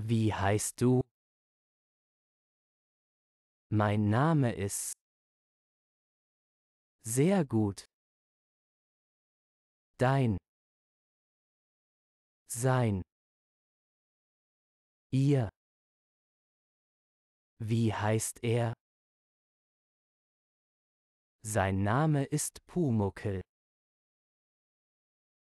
Wie heißt du? Mein Name ist. Sehr gut. Dein. Sein. Ihr. Wie heißt er? Sein Name ist Pumuckel.